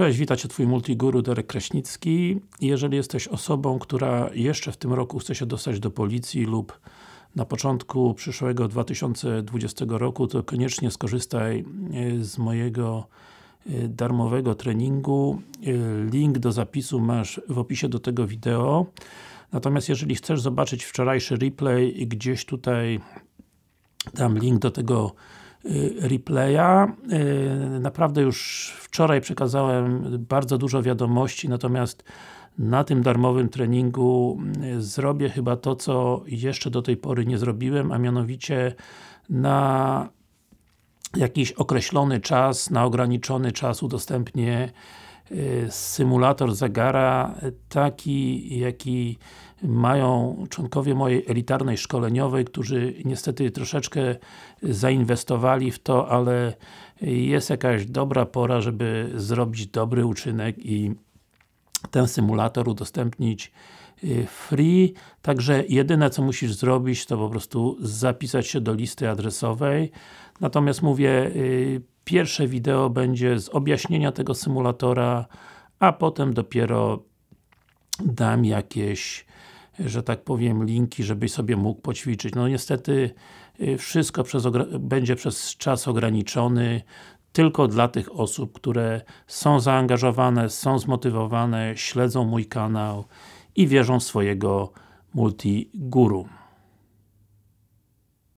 Cześć, witajcie Twój multiguru Derek Kraśnicki. Jeżeli jesteś osobą, która jeszcze w tym roku chce się dostać do policji lub na początku przyszłego 2020 roku, to koniecznie skorzystaj e, z mojego e, darmowego treningu. E, link do zapisu masz w opisie do tego wideo. Natomiast jeżeli chcesz zobaczyć wczorajszy replay, gdzieś tutaj dam link do tego Y, replaya. Y, naprawdę już wczoraj przekazałem bardzo dużo wiadomości, natomiast na tym darmowym treningu y, zrobię chyba to, co jeszcze do tej pory nie zrobiłem, a mianowicie na jakiś określony czas, na ograniczony czas udostępnię Y, symulator zegara taki, jaki mają członkowie mojej elitarnej szkoleniowej, którzy niestety troszeczkę zainwestowali w to, ale jest jakaś dobra pora, żeby zrobić dobry uczynek i ten symulator udostępnić y, free, także jedyne co musisz zrobić to po prostu zapisać się do listy adresowej. Natomiast mówię, y, Pierwsze wideo będzie z objaśnienia tego symulatora, a potem dopiero dam jakieś że tak powiem, linki, żebyś sobie mógł poćwiczyć. No niestety y, wszystko przez będzie przez czas ograniczony tylko dla tych osób, które są zaangażowane, są zmotywowane, śledzą mój kanał i wierzą w swojego multiguru.